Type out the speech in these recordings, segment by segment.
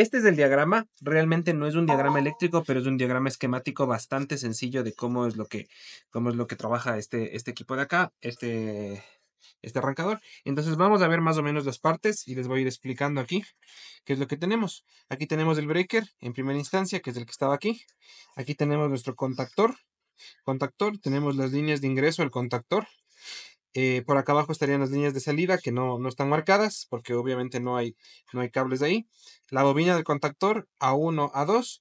Este es el diagrama, realmente no es un diagrama eléctrico, pero es un diagrama esquemático bastante sencillo de cómo es lo que, cómo es lo que trabaja este, este equipo de acá, este, este arrancador. Entonces vamos a ver más o menos las partes y les voy a ir explicando aquí qué es lo que tenemos. Aquí tenemos el breaker en primera instancia, que es el que estaba aquí. Aquí tenemos nuestro contactor. Contactor, tenemos las líneas de ingreso al contactor. Eh, por acá abajo estarían las líneas de salida que no, están marcadas porque obviamente no hay, no hay cables de ahí. La bobina del contactor A1, A2,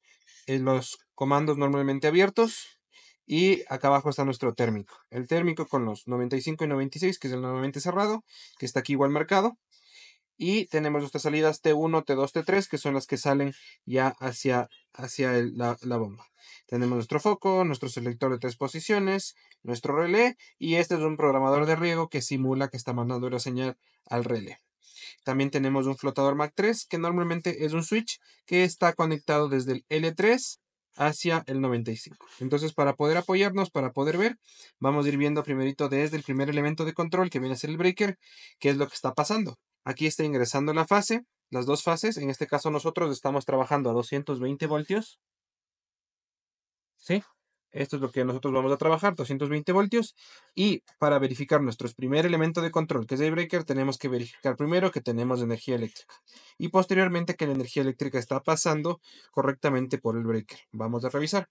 los comandos normalmente abiertos y acá abajo está nuestro térmico. El térmico con los 95 y 96 que es el normalmente cerrado, que está aquí igual marcado. Y tenemos nuestras salidas T1, T2, T3, que son las que salen ya hacia, hacia la, bomba. Tenemos nuestro foco, nuestro selector de tres posiciones, nuestro relé y este es un programador de riego que simula que está mandando una señal al relé. También tenemos un flotador MAC3 que normalmente es un switch que está conectado desde el L3 hacia el 95. Entonces, para poder apoyarnos, para poder ver, vamos a ir viendo primerito desde el primer elemento de control que viene a ser el breaker, qué es lo que está pasando. Aquí está ingresando la fase, las dos fases. En este caso nosotros estamos trabajando a 220 voltios. ¿Sí? Esto es lo que nosotros vamos a trabajar, 220 voltios. Y para verificar nuestro primer elemento de control, que es el breaker, tenemos que verificar primero que tenemos energía eléctrica. Y posteriormente que la energía eléctrica está pasando correctamente por el breaker. Vamos a revisar.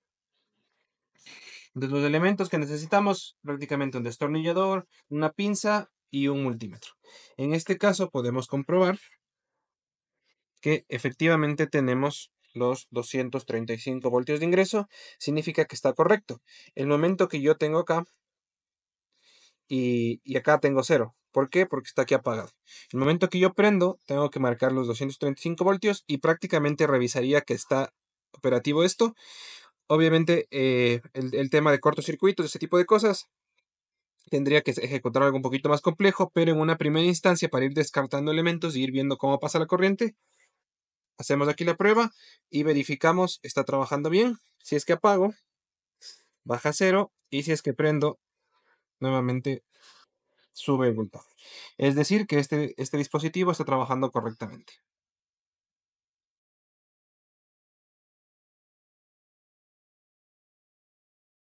De los elementos que necesitamos, prácticamente un destornillador, una pinza y un multímetro. En este caso podemos comprobar que efectivamente tenemos los 235 voltios de ingreso, significa que está correcto. El momento que yo tengo acá y, acá tengo cero. ¿Por qué? Porque está aquí apagado. El momento que yo prendo, tengo que marcar los 235 voltios y prácticamente revisaría que está operativo esto. Obviamente eh, el, tema de cortocircuitos, ese tipo de cosas, tendría que ejecutar algo un poquito más complejo, pero en una primera instancia para ir descartando elementos y ir viendo cómo pasa la corriente. Hacemos aquí la prueba y verificamos, está trabajando bien. Si es que apago, baja a cero y si es que prendo, nuevamente sube el voltaje. Es decir, que este, este dispositivo está trabajando correctamente.